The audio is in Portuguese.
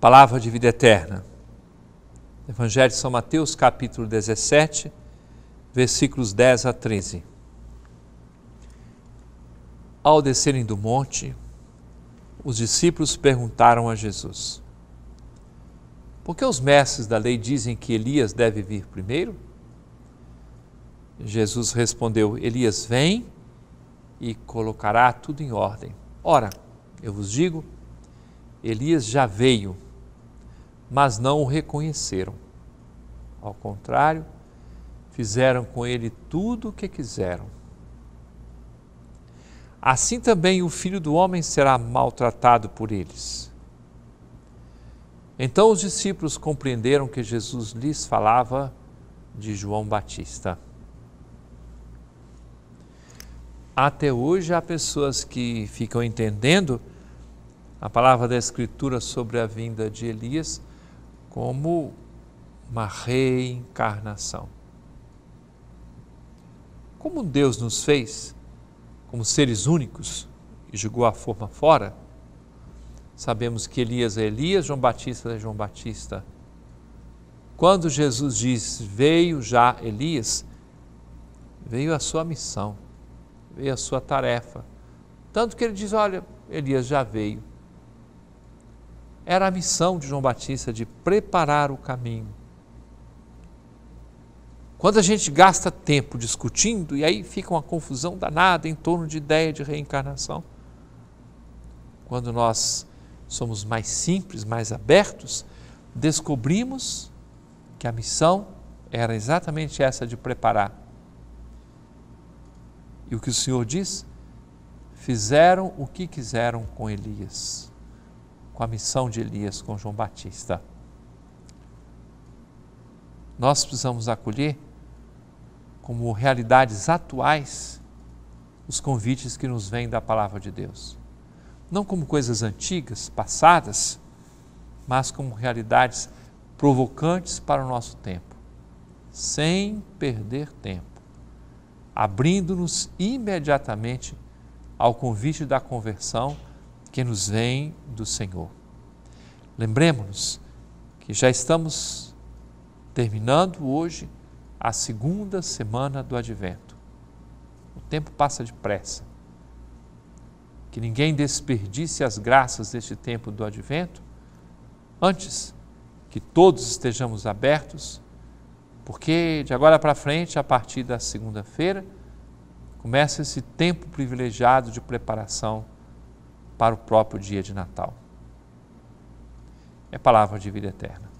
Palavra de vida eterna. Evangelho de São Mateus, capítulo 17, versículos 10 a 13. Ao descerem do monte, os discípulos perguntaram a Jesus: Por que os mestres da lei dizem que Elias deve vir primeiro? Jesus respondeu: Elias vem e colocará tudo em ordem. Ora, eu vos digo, Elias já veio mas não o reconheceram. Ao contrário, fizeram com ele tudo o que quiseram. Assim também o filho do homem será maltratado por eles. Então os discípulos compreenderam que Jesus lhes falava de João Batista. Até hoje há pessoas que ficam entendendo a palavra da Escritura sobre a vinda de Elias como uma reencarnação. Como Deus nos fez, como seres únicos, e jogou a forma fora, sabemos que Elias é Elias, João Batista é João Batista. Quando Jesus diz, veio já Elias, veio a sua missão, veio a sua tarefa. Tanto que ele diz, olha, Elias já veio, era a missão de João Batista de preparar o caminho. Quando a gente gasta tempo discutindo, e aí fica uma confusão danada em torno de ideia de reencarnação, quando nós somos mais simples, mais abertos, descobrimos que a missão era exatamente essa de preparar. E o que o Senhor diz? Fizeram o que quiseram com Elias com a missão de Elias com João Batista. Nós precisamos acolher como realidades atuais os convites que nos vêm da palavra de Deus. Não como coisas antigas, passadas, mas como realidades provocantes para o nosso tempo, sem perder tempo, abrindo-nos imediatamente ao convite da conversão que nos vem do Senhor. Lembremos-nos que já estamos terminando hoje a segunda semana do advento. O tempo passa depressa. Que ninguém desperdice as graças deste tempo do advento, antes que todos estejamos abertos, porque de agora para frente, a partir da segunda-feira, começa esse tempo privilegiado de preparação para o próprio dia de Natal. É palavra de vida eterna.